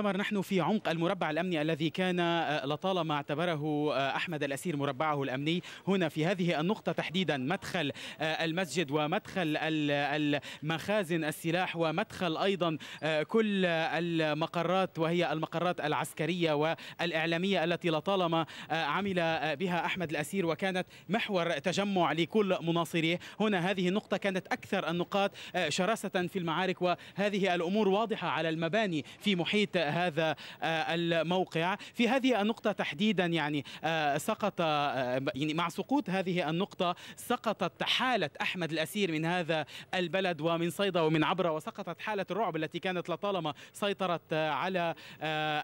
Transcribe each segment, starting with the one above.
تمر نحن في عمق المربع الامني الذي كان آه، لطالما اعتبره آه، احمد الاسير مربعه الامني هنا في هذه النقطه تحديدا مدخل آه، المسجد ومدخل المخازن السلاح ومدخل ايضا كل المقرات وهي المقرات العسكريه والاعلاميه التي لطالما عمل بها احمد الاسير وكانت محور تجمع لكل مناصريه هنا هذه النقطه كانت اكثر النقاط شراسه في المعارك وهذه الامور واضحه على المباني في محيط هذا آه، الموقع في هذه النقطة تحديدا يعني آه، سقط آه، يعني مع سقوط هذه النقطة سقطت حالة أحمد الأسير من هذا البلد ومن صيدا ومن عبرة وسقطت حالة الرعب التي كانت لطالما سيطرت على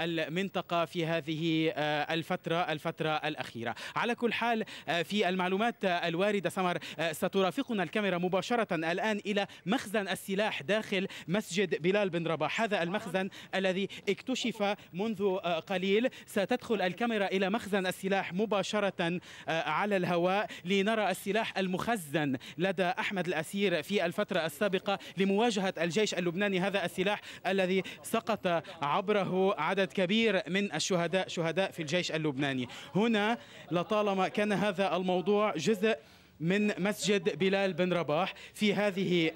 المنطقة في هذه الفترة الفترة الأخيرة على كل حال في المعلومات الواردة سمر سترافقنا الكاميرا مباشرة الآن إلى مخزن السلاح داخل مسجد بلال بن رباح هذا المخزن الذي اكتشف منذ آه، قليل ستدخل الكاميرا إلى مخزن السلاح مباشرة آه، على الهواء لنرى السلاح المخزن لدى أحمد الأسير في الفترة السابقة لمواجهة الجيش اللبناني هذا السلاح الذي سقط عبره عدد كبير من الشهداء شهداء في الجيش اللبناني هنا لطالما كان هذا الموضوع جزء من مسجد بلال بن رباح في هذه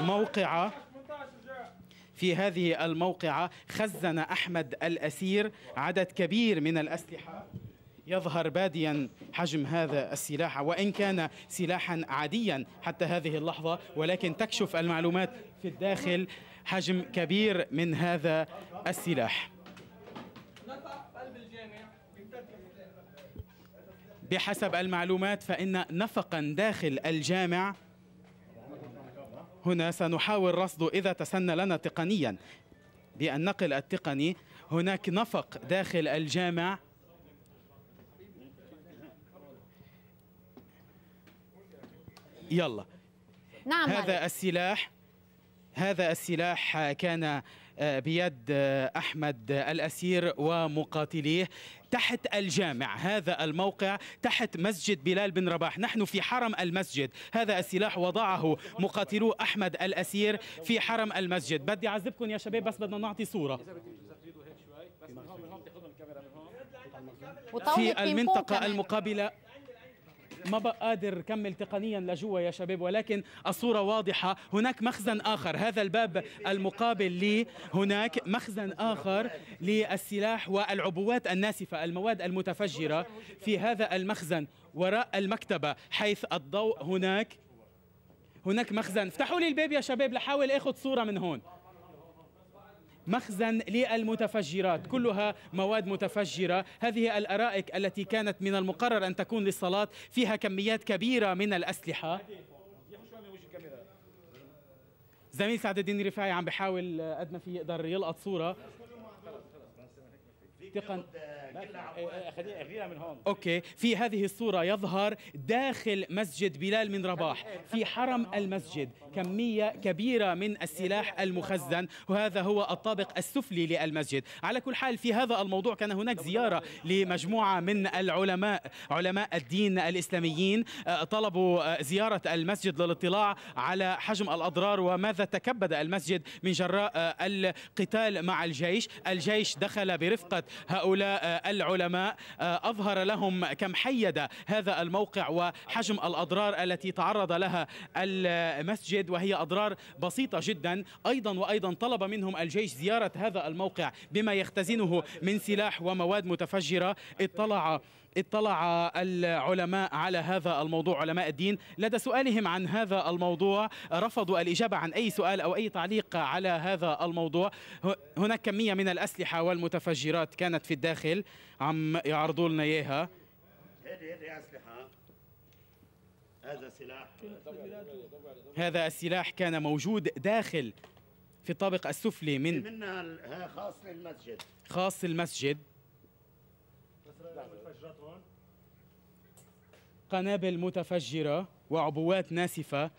الموقعه في هذه الموقعة خزن أحمد الأسير عدد كبير من الأسلحة يظهر باديا حجم هذا السلاح وإن كان سلاحا عاديا حتى هذه اللحظة ولكن تكشف المعلومات في الداخل حجم كبير من هذا السلاح بحسب المعلومات فإن نفقا داخل الجامع هنا سنحاول رصده إذا تسنى لنا تقنيا بالنقل التقني هناك نفق داخل الجامع يلا نعم هذا عليك. السلاح هذا السلاح كان آه، بيد آه، أحمد الأسير ومقاتليه تحت الجامع هذا الموقع تحت مسجد بلال بن رباح نحن في حرم المسجد هذا السلاح وضعه مقاتلو أحمد الأسير في حرم المسجد بدي أعذبكم يا شباب بس بدنا نعطي صورة في المنطقة المقابلة ما بقى قادر كمل تقنيا لجوا يا شباب ولكن الصورة واضحة هناك مخزن آخر هذا الباب المقابل لي هناك مخزن آخر للسلاح والعبوات الناسفة المواد المتفجرة في هذا المخزن وراء المكتبة حيث الضوء هناك هناك مخزن افتحوا لي الباب يا شباب لحاول اخذ صورة من هون مخزن للمتفجرات كلها مواد متفجرة هذه الأرائك التي كانت من المقرر أن تكون للصلاة فيها كميات كبيرة من الأسلحة زميل سعد الدين رفاعي عم بحاول آه، قد ما في يقدر يلقط صورة تقن آه، إيه، خلينا من هون اوكي في هذه الصوره يظهر داخل مسجد بلال من رباح في حرم المسجد كميه كبيره من السلاح المخزن وهذا هو الطابق السفلي للمسجد على كل حال في هذا الموضوع كان هناك زياره لمجموعه من العلماء علماء الدين الاسلاميين آه، طلبوا آه، زياره المسجد للاطلاع على حجم الاضرار وماذا تكبد المسجد من جراء القتال مع الجيش الجيش دخل برفقه هؤلاء آه، العلماء آه، أظهر لهم كم حيد هذا الموقع وحجم الأضرار التي تعرض لها المسجد وهي أضرار بسيطة جدا أيضا وأيضا طلب منهم الجيش زيارة هذا الموقع بما يختزنه من سلاح ومواد متفجرة اطلع اطلع العلماء على هذا الموضوع علماء الدين لدى سؤالهم عن هذا الموضوع رفضوا الإجابة عن أي سؤال أو أي تعليق على هذا الموضوع هناك كمية من الأسلحة والمتفجرات كانت في الداخل عم يعرضوا لنا إياها هذا سلاح هذا السلاح كان موجود داخل في الطابق السفلي من منها خاص للمسجد خاص المسجد قنابل متفجرة وعبوات ناسفة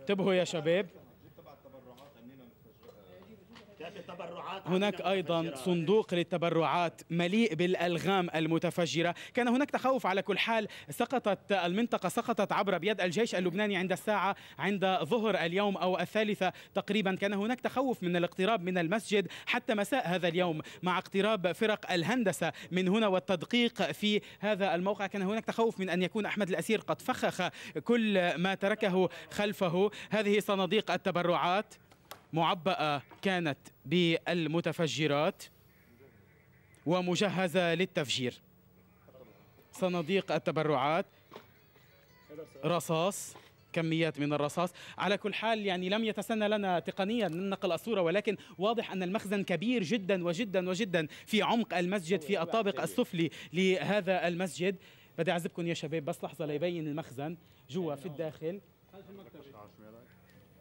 انتبهوا يا شباب هناك أيضا صندوق للتبرعات مليء بالألغام المتفجرة كان هناك تخوف على كل حال سقطت المنطقة سقطت عبر بيد الجيش اللبناني عند الساعة عند ظهر اليوم أو الثالثة تقريبا كان هناك تخوف من الاقتراب من المسجد حتى مساء هذا اليوم مع اقتراب فرق الهندسة من هنا والتدقيق في هذا الموقع كان هناك تخوف من أن يكون أحمد الأسير قد فخخ كل ما تركه خلفه هذه صناديق التبرعات معبأة كانت بالمتفجرات ومجهزة للتفجير صناديق التبرعات رصاص كميات من الرصاص على كل حال يعني لم يتسنى لنا تقنيا نقل الصورة ولكن واضح أن المخزن كبير جدا وجدا وجدا في عمق المسجد في الطابق السفلي لهذا المسجد بدي أعزبكم يا شباب بس لحظة ليبين المخزن جوا في الداخل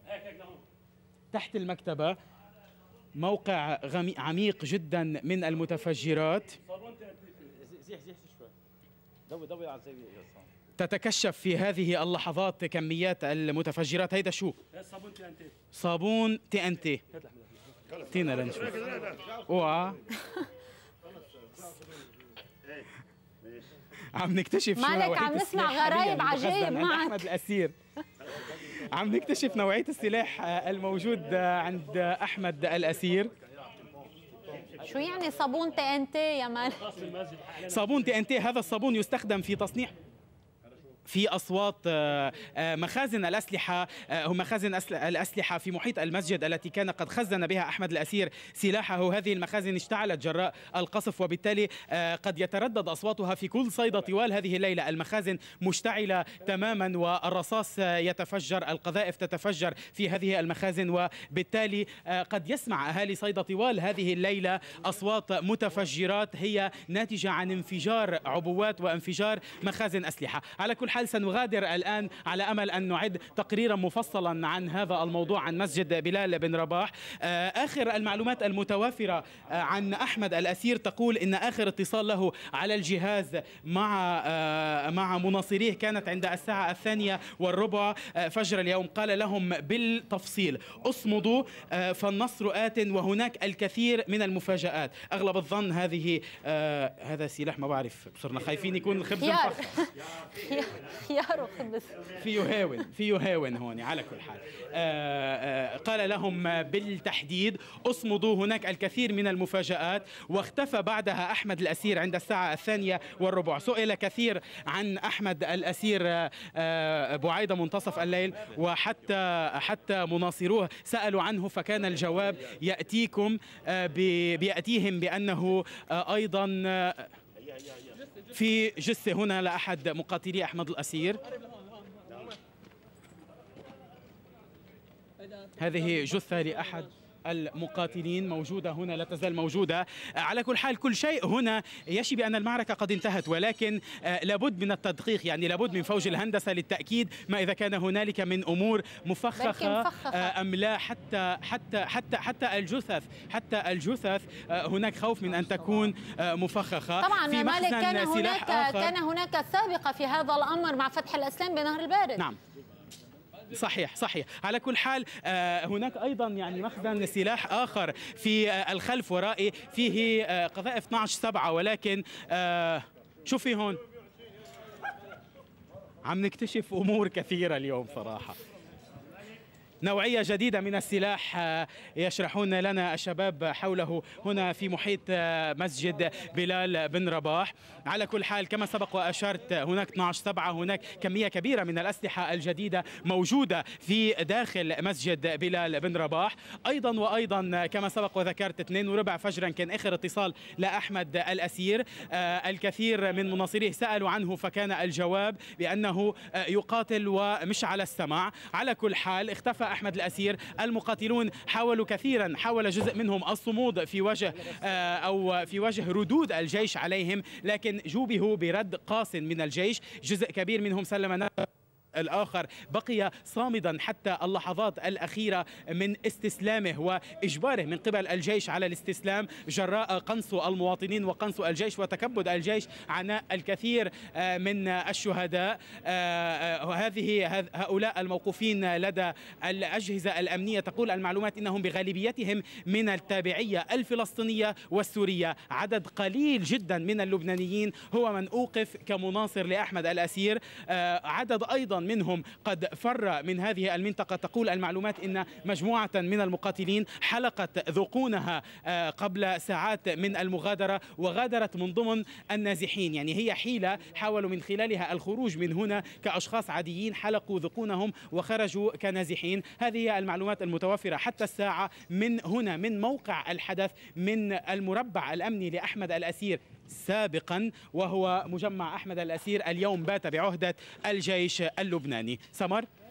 هيك هيك لهون تحت المكتبة موقع عميق جدا من المتفجرات تتكشف في هذه اللحظات كميات المتفجرات هيدا شو صابون تي ان تي صابون تي ان تي تينا لنشوف اوعى عم نكتشف مالك عم نسمع غرايب عجيب معك احمد الاسير عم نكتشف نوعية السلاح آه، الموجود آه، عند أحمد الأسير شو يعني صابون تي ان تي يا مال؟ صابون تي ان تي هذا الصابون يستخدم في تصنيع في اصوات آه، آه، مخازن الاسلحه آه، مخازن الاسلحه في محيط المسجد التي كان قد خزن بها احمد الاسير سلاحه هذه المخازن اشتعلت جراء القصف وبالتالي قد يتردد اصواتها في كل صيده طوال هذه الليله المخازن مشتعله تماما والرصاص يتفجر القذائف تتفجر في هذه المخازن وبالتالي قد يسمع اهالي صيده طوال هذه الليله اصوات متفجرات هي ناتجه عن انفجار عبوات وانفجار مخازن اسلحه على كل الحال سنغادر الآن على أمل أن نعد تقريرا مفصلا عن هذا الموضوع عن مسجد بلال بن رباح آه، آخر المعلومات المتوافرة آه، عن أحمد الأسير تقول إن آخر اتصال له على الجهاز مع آه، مع مناصريه كانت عند الساعة الثانية والربع فجر اليوم قال لهم بالتفصيل اصمدوا فالنصر آت وهناك الكثير من المفاجآت أغلب الظن هذه هذا سلاح ما بعرف صرنا خايفين يكون الخبز خيار وخبز في يهاون في يهاون هون على كل حال آه، آه، قال لهم بالتحديد اصمدوا هناك الكثير من المفاجآت واختفى بعدها أحمد الأسير عند الساعة الثانية والربع سئل كثير عن أحمد الأسير آه، بعيدة منتصف الليل وحتى حتى مناصروه سألوا عنه فكان الجواب يأتيكم بيأتيهم بأنه أيضا في جثة هنا لأحد مقاتلي أحمد الأسير هذه جثة لأحد المقاتلين موجودة هنا لا تزال موجودة على كل حال كل شيء هنا يشي بأن المعركة قد انتهت ولكن آه، لابد من التدقيق يعني لابد من فوج الهندسة للتأكيد ما إذا كان هنالك من أمور مفخخة آه، أم لا حتى حتى حتى حتى الجثث حتى الجثث آه، هناك خوف من أن تكون مفخخة طبعا في مالك كان هناك كان هناك سابقة في هذا الأمر مع فتح الأسلام بنهر البارد نعم صحيح صحيح على كل حال آه، هناك ايضا يعني مخزن سلاح اخر في آه، الخلف ورائي فيه آه، قذائف 12 سبعة ولكن شوفي هون عم نكتشف امور كثيره اليوم صراحه نوعية جديدة من السلاح آه، يشرحون لنا الشباب حوله هنا في محيط آه، مسجد بلال بن رباح على كل حال كما سبق وأشرت هناك 12 سبعة هناك كمية كبيرة من الأسلحة الجديدة موجودة في داخل مسجد بلال بن رباح أيضا وأيضا كما سبق وذكرت 2 وربع فجرا كان آخر اتصال لأحمد الأسير آه، الكثير من مناصريه سألوا عنه فكان الجواب بأنه يقاتل ومش على السماع على كل حال اختفى أحمد الأسير المقاتلون حاولوا كثيرا حاول جزء منهم الصمود في وجه آه، أو في وجه ردود الجيش عليهم لكن جوبهوا برد قاس من الجيش جزء كبير منهم سلم نفسه الآخر بقي صامدا حتى اللحظات الأخيرة من استسلامه وإجباره من قبل الجيش على الاستسلام جراء قنص المواطنين وقنص الجيش وتكبد الجيش عناء الكثير آه، من الشهداء وهذه آه، آه، هؤلاء الموقوفين لدى الأجهزة الأمنية تقول المعلومات إنهم بغالبيتهم من التابعية الفلسطينية والسورية عدد قليل جدا من اللبنانيين هو من أوقف كمناصر لأحمد الأسير عدد أيضا منهم قد فر من هذه المنطقة تقول المعلومات إن مجموعة من المقاتلين حلقت ذقونها آه، قبل ساعات من المغادرة وغادرت من ضمن النازحين يعني هي حيلة حاولوا من خلالها الخروج من هنا كأشخاص عاديين حلقوا ذقونهم وخرجوا كنازحين هذه المعلومات المتوفرة حتى الساعة من هنا من موقع الحدث من المربع الأمني لأحمد الأسير سابقا وهو مجمع أحمد الأسير اليوم بات بعهدة الجيش اللبناني سمر